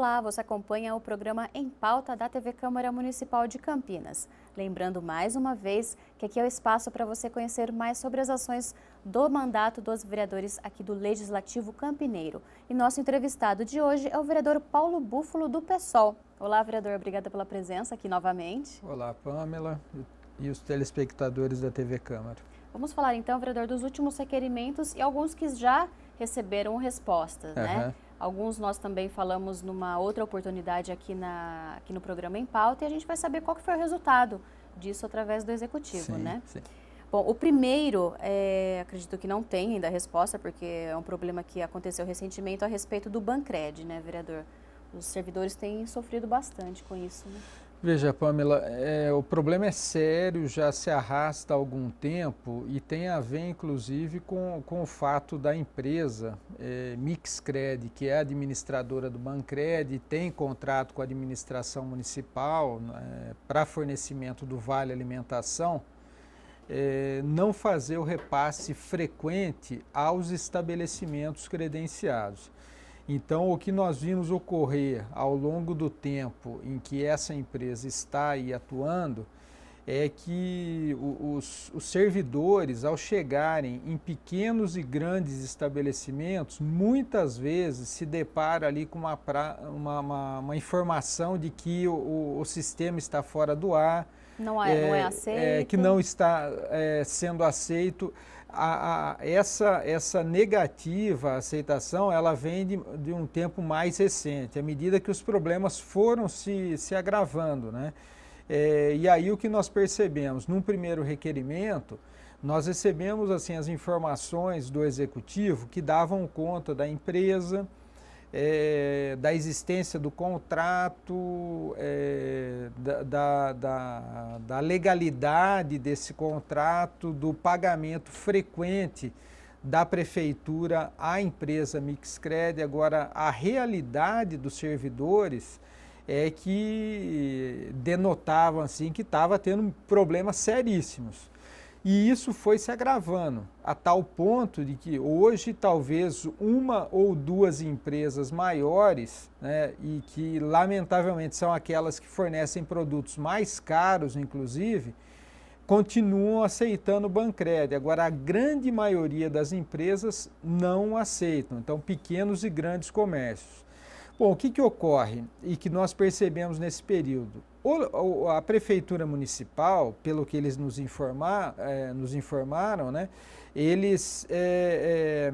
Olá, você acompanha o programa Em Pauta da TV Câmara Municipal de Campinas. Lembrando mais uma vez que aqui é o espaço para você conhecer mais sobre as ações do mandato dos vereadores aqui do Legislativo Campineiro. E nosso entrevistado de hoje é o vereador Paulo Búfalo do PSOL. Olá, vereador, obrigada pela presença aqui novamente. Olá, Pamela e os telespectadores da TV Câmara. Vamos falar então, vereador, dos últimos requerimentos e alguns que já receberam respostas, uhum. né? Alguns nós também falamos numa outra oportunidade aqui, na, aqui no programa Em Pauta e a gente vai saber qual que foi o resultado disso através do Executivo, sim, né? Sim. Bom, o primeiro, é, acredito que não tem ainda a resposta, porque é um problema que aconteceu recentemente a respeito do Bancred, né, vereador? Os servidores têm sofrido bastante com isso, né? Veja, Pamela, é, o problema é sério, já se arrasta há algum tempo e tem a ver, inclusive, com, com o fato da empresa é, Mixcred, que é administradora do Bancred, tem contrato com a administração municipal é, para fornecimento do Vale Alimentação, é, não fazer o repasse frequente aos estabelecimentos credenciados. Então, o que nós vimos ocorrer ao longo do tempo em que essa empresa está aí atuando é que os, os servidores, ao chegarem em pequenos e grandes estabelecimentos, muitas vezes se depara ali com uma, pra, uma, uma, uma, informação de que o, o, o sistema está fora do ar, não é, é, não é aceito. É, é, que não está é, sendo aceito a, a, essa, essa negativa aceitação ela vem de, de, um tempo mais recente, à medida que os problemas foram se, se agravando. Né? É, e aí o que nós percebemos? Num primeiro requerimento, nós recebemos assim as informações do executivo que davam conta da empresa, é, da existência do contrato, é, da, da, da, legalidade desse contrato, do pagamento frequente da prefeitura à empresa Mixcred. Agora, a realidade dos servidores é que denotavam assim que estava tendo problemas seríssimos. E isso foi se agravando, a tal ponto de que hoje talvez uma ou duas empresas maiores, né, e que lamentavelmente são aquelas que fornecem produtos mais caros, inclusive, continuam aceitando o Bancred. Agora, a grande maioria das empresas não aceitam, então pequenos e grandes comércios. Bom, o que, que ocorre e que nós percebemos nesse período? O, a prefeitura municipal, pelo que eles nos, informar, é, nos informaram, né, eles, é,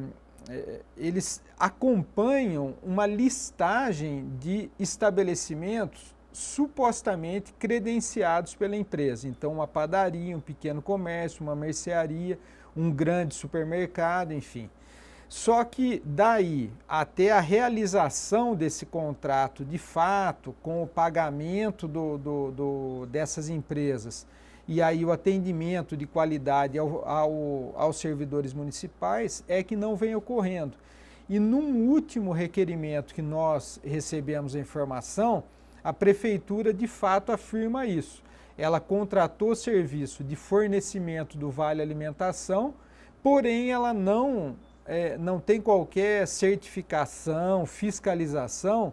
é, é, eles acompanham uma listagem de estabelecimentos supostamente credenciados pela empresa. Então, uma padaria, um pequeno comércio, uma mercearia, um grande supermercado, enfim. Só que daí até a realização desse contrato de fato, com o pagamento do, do, do dessas empresas e aí o atendimento de qualidade ao, ao, aos servidores municipais, é que não vem ocorrendo. E num último requerimento que nós recebemos a informação, a prefeitura de fato afirma isso. Ela contratou serviço de fornecimento do Vale Alimentação, porém ela não é, não tem qualquer certificação, fiscalização,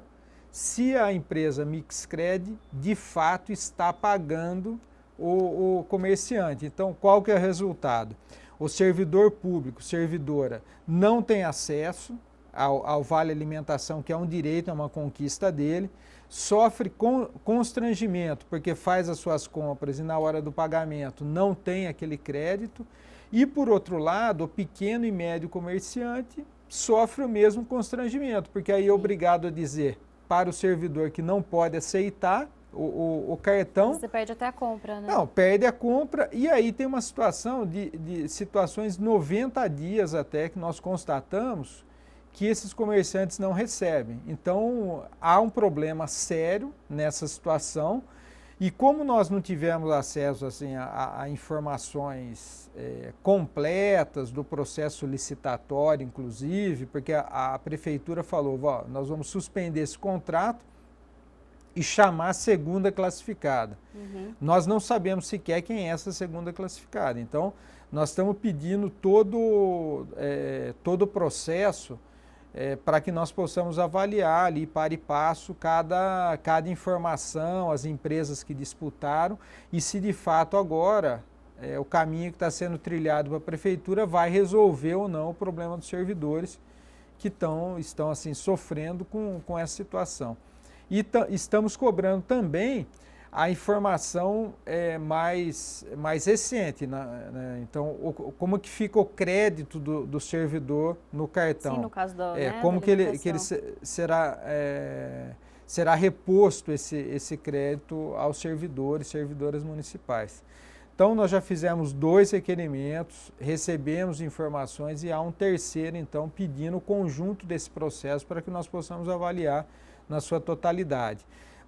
se a empresa Mixcred de fato está pagando o, o comerciante. Então, qual que é o resultado? O servidor público, servidora, não tem acesso ao, ao Vale Alimentação, que é um direito, é uma conquista dele, sofre com, constrangimento, porque faz as suas compras e na hora do pagamento não tem aquele crédito, e, por outro lado, o pequeno e médio comerciante sofre o mesmo constrangimento, porque aí é obrigado a dizer para o servidor que não pode aceitar o, o, o cartão. Você perde até a compra, né? Não, perde a compra. E aí tem uma situação de, de situações 90 dias até que nós constatamos que esses comerciantes não recebem. Então, há um problema sério nessa situação e como nós não tivemos acesso assim, a, a informações é, completas do processo licitatório, inclusive, porque a, a prefeitura falou, ó, nós vamos suspender esse contrato e chamar a segunda classificada. Uhum. Nós não sabemos sequer quem é essa segunda classificada. Então, nós estamos pedindo todo, é, todo o processo é, para que nós possamos avaliar ali para e passo cada, cada informação, as empresas que disputaram e se de fato agora é, o caminho que está sendo trilhado para a prefeitura vai resolver ou não o problema dos servidores que tão, estão assim sofrendo com, com essa situação. E estamos cobrando também a informação é mais, mais recente. Né, né? Então, o, como que fica o crédito do, do, servidor no cartão? Sim, no caso do, é, né, como da que ele, que ele será, é, será reposto esse, esse crédito aos servidores, servidoras municipais. Então, nós já fizemos dois requerimentos, recebemos informações e há um terceiro, então, pedindo o conjunto desse processo para que nós possamos avaliar na sua totalidade.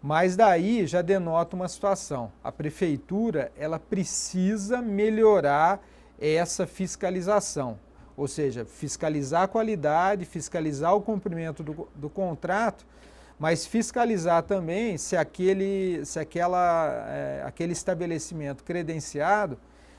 Mas daí já denota uma situação. A prefeitura, ela precisa melhorar essa fiscalização, ou seja, fiscalizar a qualidade, fiscalizar o cumprimento do, do contrato, mas fiscalizar também se aquele, se aquela, é, aquele estabelecimento credenciado,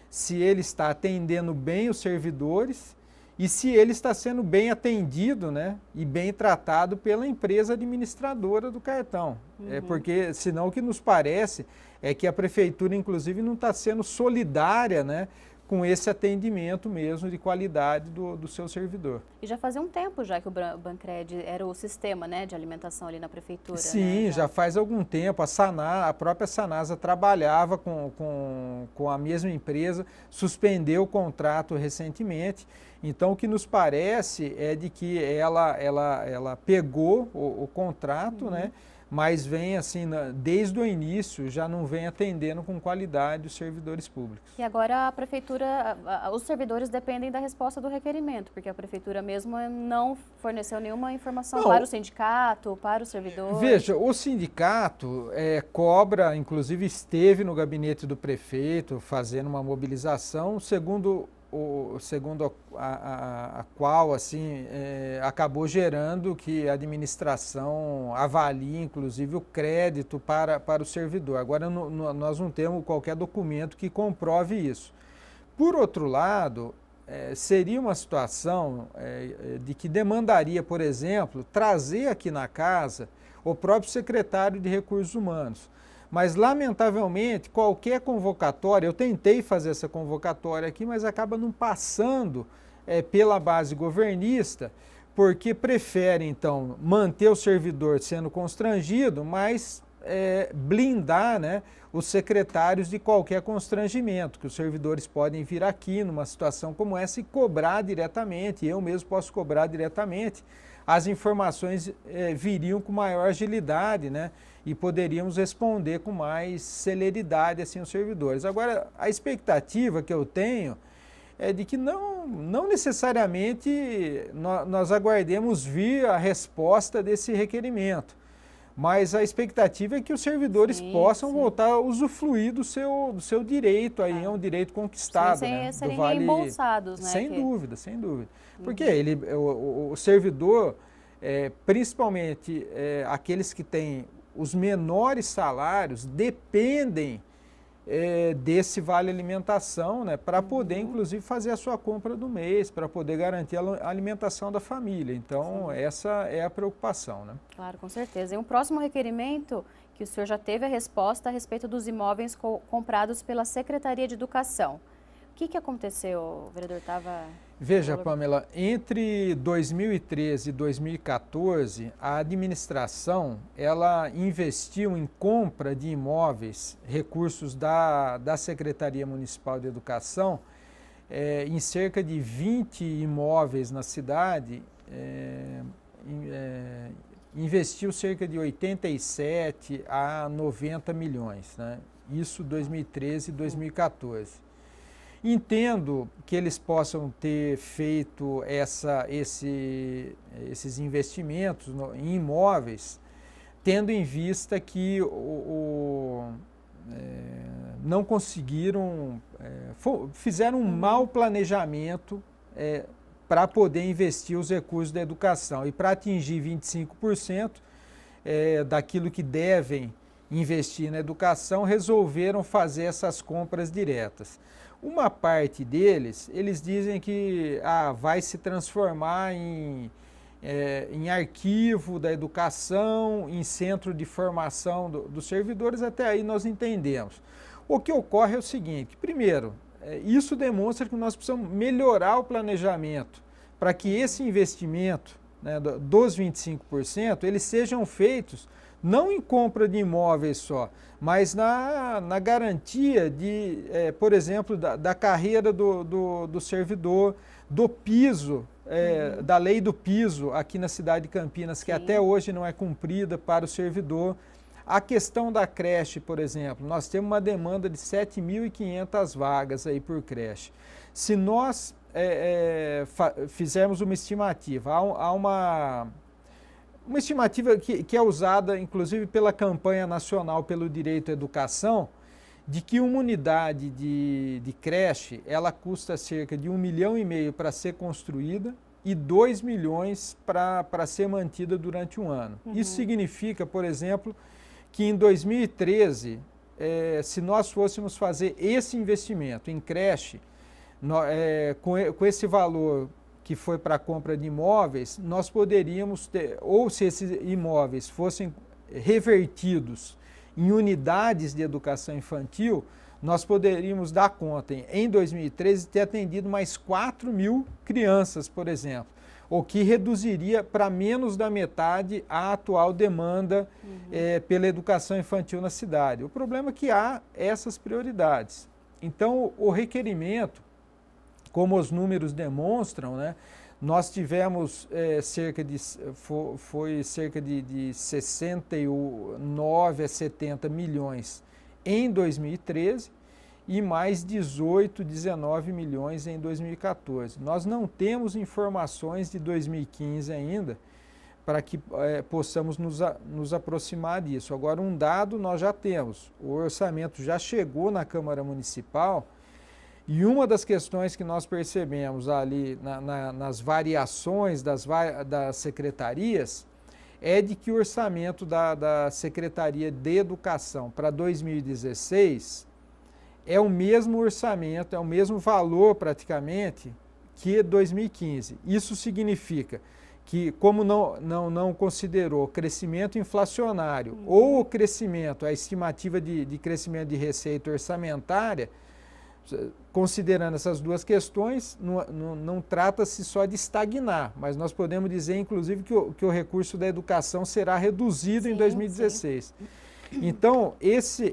se ele está atendendo bem os servidores e se ele está sendo bem atendido né, e bem tratado pela empresa administradora do cartão. É uhum. É porque, senão, o que nos parece é que a prefeitura, inclusive, não está sendo solidária né, com esse atendimento mesmo de qualidade do, do seu servidor. E já fazia um tempo já que o Bancred era o sistema né, de alimentação ali na prefeitura. Né, Sim, né? já... já... faz algum tempo. A, Sana, a própria Sanasa trabalhava com, com, com a mesma empresa, suspendeu o contrato recentemente. Então, o que nos parece é de que ela, ela, ela pegou o, o contrato, uhum. né? mas vem assim, desde o início já não vem atendendo com qualidade os servidores públicos. E agora a prefeitura, os servidores dependem da resposta do requerimento, porque a prefeitura mesmo eh, não forneceu nenhuma informação não. para o sindicato, para o servidor. Veja, o sindicato é, cobra, inclusive esteve no gabinete do prefeito fazendo uma mobilização, segundo o, segundo a, a, a qual assim é, acabou gerando que a administração avalie inclusive o crédito para, para o servidor. Agora no, no, nós não temos qualquer documento que comprove isso. Por outro lado, é, seria uma situação é, é de que demandaria, por exemplo, trazer aqui na casa o próprio secretário de Recursos Humanos mas, lamentavelmente, qualquer convocatória, eu tentei fazer essa convocatória aqui, mas acaba não passando é, pela base governista, porque prefere, então, manter o servidor sendo constrangido, mas é, blindar né, os secretários de qualquer constrangimento, que os servidores podem vir aqui numa situação como essa e cobrar diretamente, eu mesmo posso cobrar diretamente as informações eh, viriam com maior agilidade, né? E poderíamos responder com mais celeridade assim os servidores. Agora, a expectativa que eu tenho é de que não, não necessariamente nós, nós aguardemos vir a resposta desse requerimento mas a expectativa é que os servidores sim, possam sim. voltar a usufruir do seu, do seu direito aí, é um é. direito conquistado, né, sem, né? Serem vale... reembolsados, né? Sem que... dúvida, sem dúvida. Porque uhum. ele, o, o servidor, é, principalmente é, aqueles que têm os menores salários, dependem é, desse vale alimentação, né, para poder uhum. inclusive fazer a sua compra do mês, para poder garantir a alimentação da família. Então, Sim. essa é a preocupação, né? Claro, com certeza. E um próximo requerimento que o senhor já teve a resposta a respeito dos imóveis co comprados pela Secretaria de Educação que, que aconteceu, vereador? Tava... Veja, Pamela, entre 2013 e 2014, a administração ela investiu em compra de imóveis, recursos da, da Secretaria Municipal de Educação, é, em cerca de 20 imóveis na cidade, é, é, investiu cerca de 87 a 90 milhões, né? isso 2013 e 2014. Entendo que eles possam ter feito essa, esse, esses investimentos no, em imóveis, tendo em vista que o, o é, não conseguiram, é, fizeram um mau planejamento é, para poder investir os recursos da educação. E para atingir 25% é, daquilo que devem investir na educação, resolveram fazer essas compras diretas. Uma parte deles, eles dizem que ah, vai se transformar em, é, em arquivo da educação, em centro de formação do, dos servidores, até aí nós entendemos. O que ocorre é o seguinte: primeiro, é, isso demonstra que nós precisamos melhorar o planejamento para que esse investimento né, dos 25% eles sejam feitos não em compra de imóveis só, mas na, na garantia de, é, por exemplo, da, da carreira do, do, do, servidor, do piso, é, uhum. da lei do piso aqui na cidade de Campinas, que Sim. até hoje não é cumprida para o servidor. A questão da creche, por exemplo, nós temos uma demanda de 7.500 vagas aí por creche. Se nós é, é fizermos uma estimativa, há, há uma uma estimativa que, que é usada, inclusive, pela campanha nacional pelo direito à educação, de que uma unidade de, de creche ela custa cerca de um milhão e meio para ser construída e dois milhões para ser mantida durante um ano. Uhum. Isso significa, por exemplo, que em 2013, é, eh, se nós fôssemos fazer esse investimento em creche, no, é, eh, com, com esse valor que foi para a compra de imóveis, nós poderíamos ter, ou se esses imóveis fossem revertidos em unidades de educação infantil, nós poderíamos dar conta em 2013 ter atendido mais 4 mil crianças, por exemplo, o que reduziria para menos da metade a atual demanda uhum. é, pela educação infantil na cidade. O problema é que há essas prioridades. Então, o requerimento como os números demonstram, né, nós tivemos é, cerca de, foi, foi cerca de, de 69 a 70 milhões em 2013 e mais 18, 19 milhões em 2014. Nós não temos informações de 2015 ainda para que é, possamos nos, a, nos aproximar disso. Agora, um dado nós já temos. O orçamento já chegou na Câmara Municipal e uma das questões que nós percebemos ali na, na, nas variações das, das, secretarias é de que o orçamento da, da Secretaria de Educação para 2016 é o mesmo orçamento, é o mesmo valor praticamente que 2015. Isso significa que, como não, não, não considerou crescimento inflacionário uhum. ou o crescimento, a estimativa de, de crescimento de receita orçamentária, considerando essas duas questões, não, não, não trata-se só de estagnar, mas nós podemos dizer, inclusive, que o, que o recurso da educação será reduzido sim, em 2016. Sim. Então, esse,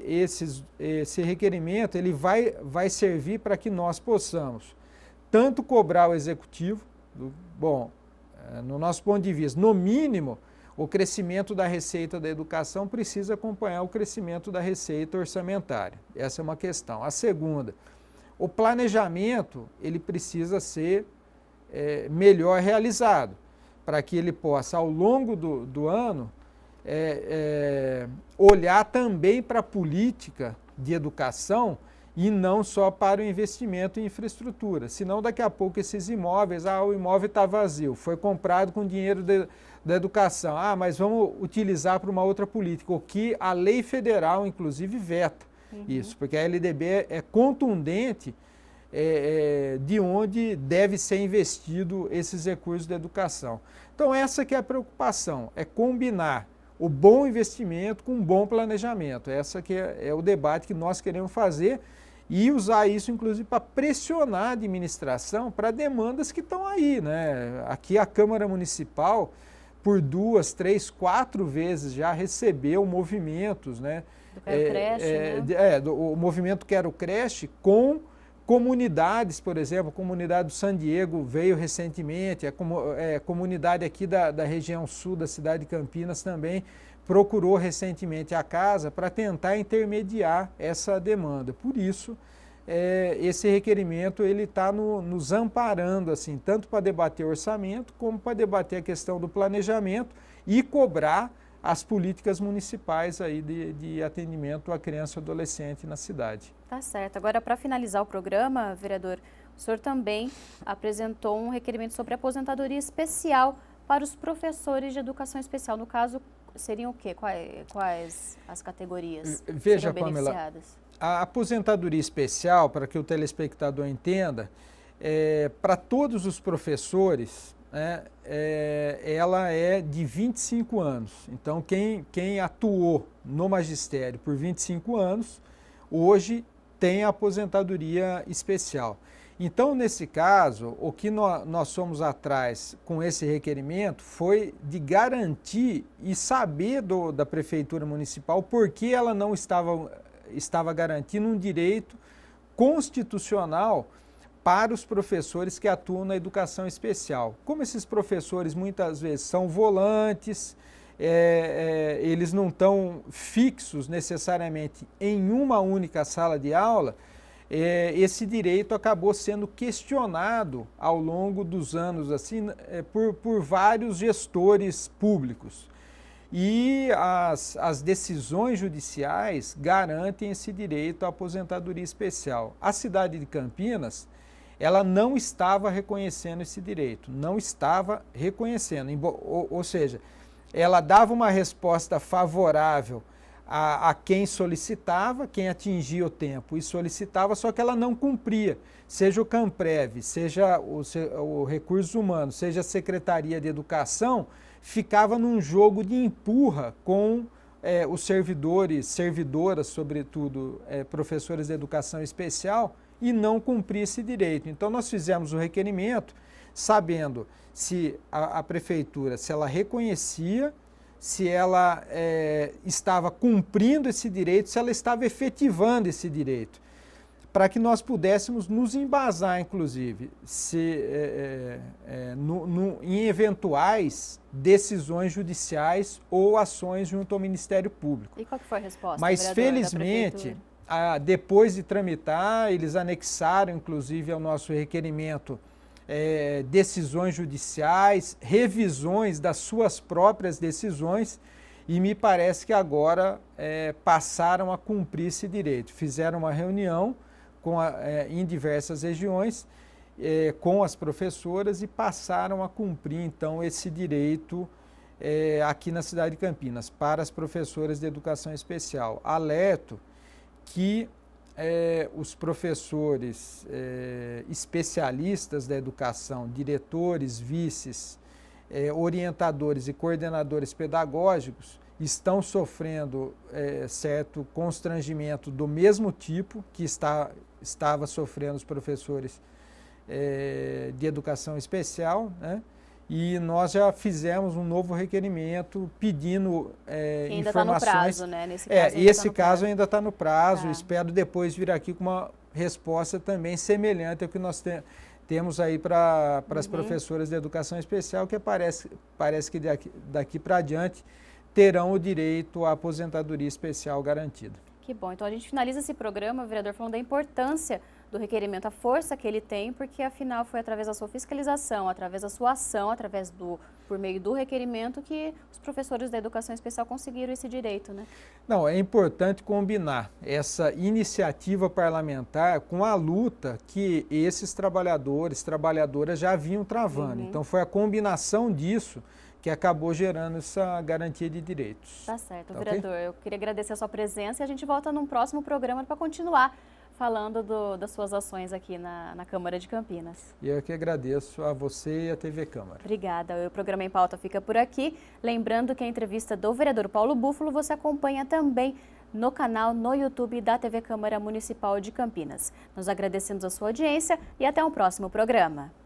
esse requerimento ele vai, vai servir para que nós possamos tanto cobrar o executivo, do, bom, eh, no nosso ponto de vista, no mínimo, o crescimento da receita da educação precisa acompanhar o crescimento da receita orçamentária. Essa é uma questão. A segunda, o planejamento ele precisa ser é, melhor realizado, para que ele possa, ao longo do, do ano, é, é, olhar também para a política de educação e não só para o investimento em infraestrutura. Senão, daqui a pouco, esses imóveis, ah, o imóvel está vazio, foi comprado com dinheiro de, da educação, ah, mas vamos utilizar para uma outra política, o que a lei federal, inclusive, veta. Uhum. Isso, porque a LDB é contundente é, é, de onde deve ser investido esses recursos da educação. Então essa que é a preocupação, é combinar o bom investimento com um bom planejamento. Essa que é, é o debate que nós queremos fazer e usar isso, inclusive, para pressionar a administração para demandas que estão aí. Né? Aqui a Câmara Municipal, por duas, três, quatro vezes já recebeu movimentos, né? Do é, Creche, é, né? é do, o movimento Quero Creche com comunidades, por exemplo, a comunidade do San Diego veio recentemente, a, comu, é, comunidade aqui da, da região sul da cidade de Campinas também procurou recentemente a casa para tentar intermediar essa demanda. Por isso, é, esse requerimento ele está no, nos amparando assim, tanto para debater orçamento como para debater a questão do planejamento e cobrar as políticas municipais aí de, de atendimento à criança e adolescente na cidade. Tá certo. Agora, para finalizar o programa, vereador, o senhor também apresentou um requerimento sobre aposentadoria especial para os professores de educação especial. No caso, seriam o quê? Quais, quais as categorias Veja, seriam beneficiadas? Pamela, a aposentadoria especial, para que o telespectador entenda, é, para todos os professores né, é, ela é de 25 anos. Então, quem, quem atuou no magistério por 25 anos, hoje tem a aposentadoria especial. Então, nesse caso, o que nós fomos atrás com esse requerimento foi de garantir e saber do, da Prefeitura Municipal por que ela não estava, estava garantindo um direito constitucional para os professores que atuam na educação especial. Como esses professores muitas vezes são volantes, é, é, eles não estão fixos necessariamente em uma única sala de aula, é, esse direito acabou sendo questionado ao longo dos anos assim é, por, por vários gestores públicos. E as, as decisões judiciais garantem esse direito à aposentadoria especial. A cidade de Campinas ela não estava reconhecendo esse direito, não estava reconhecendo. Ou, seja, ela dava uma resposta favorável a, a, quem solicitava, quem atingia o tempo e solicitava, só que ela não cumpria, seja o CAMPREV, seja o, o Recursos Humanos, seja a Secretaria de Educação, ficava num jogo de empurra com é, os servidores, servidoras, sobretudo é, professores de educação especial, e não cumprir esse direito. Então nós fizemos o requerimento sabendo se a, a prefeitura, se ela reconhecia, se ela é, estava cumprindo esse direito, se ela estava efetivando esse direito, para que nós pudéssemos nos embasar, inclusive, se, é, é, no, no, em eventuais decisões judiciais ou ações junto ao Ministério Público. E qual foi a resposta? Mas felizmente depois de tramitar, eles anexaram, inclusive, ao nosso requerimento é, decisões judiciais, revisões das suas próprias decisões, e me parece que agora é, passaram a cumprir esse direito. Fizeram uma reunião a, é, em diversas regiões é, com as professoras e passaram a cumprir, então, esse direito. É, aqui na cidade de Campinas, para as professoras de educação especial. Alerto que é, os professores é, especialistas da educação, diretores, vices, é, orientadores e coordenadores pedagógicos estão sofrendo é, certo constrangimento do mesmo tipo que está, estava sofrendo os professores é, de educação especial, né? e nós já fizemos um novo requerimento pedindo é, ainda tá informações. está no prazo, né? Nesse é, caso é, esse tá caso prazo. ainda está no prazo. Tá. Espero depois vir aqui com uma resposta também semelhante ao que nós te, temos aí para uhum. as professoras de educação especial, que parece, parece que daqui, daqui para adiante terão o direito à aposentadoria especial garantida. Que bom. Então a gente finaliza esse programa, vereador, falando da importância do requerimento, a força que ele tem, porque afinal foi através da sua fiscalização, através da sua ação, através do por meio do requerimento que os professores da educação especial conseguiram esse direito, né? Não, é importante combinar essa iniciativa parlamentar com a luta que esses trabalhadores, trabalhadoras já vinham travando. Uhum. Então foi a combinação disso que acabou gerando essa garantia de direitos. Tá certo, tá vereador. Okay? Eu queria agradecer a sua presença e a gente volta num próximo programa para continuar falando do, das suas ações aqui na, na, Câmara de Campinas. E eu que agradeço a você e a TV Câmara. Obrigada. O programa em pauta fica por aqui. Lembrando que a entrevista do vereador Paulo Búfalo você acompanha também no canal no YouTube da TV Câmara Municipal de Campinas. Nós agradecemos a sua audiência e até um próximo programa.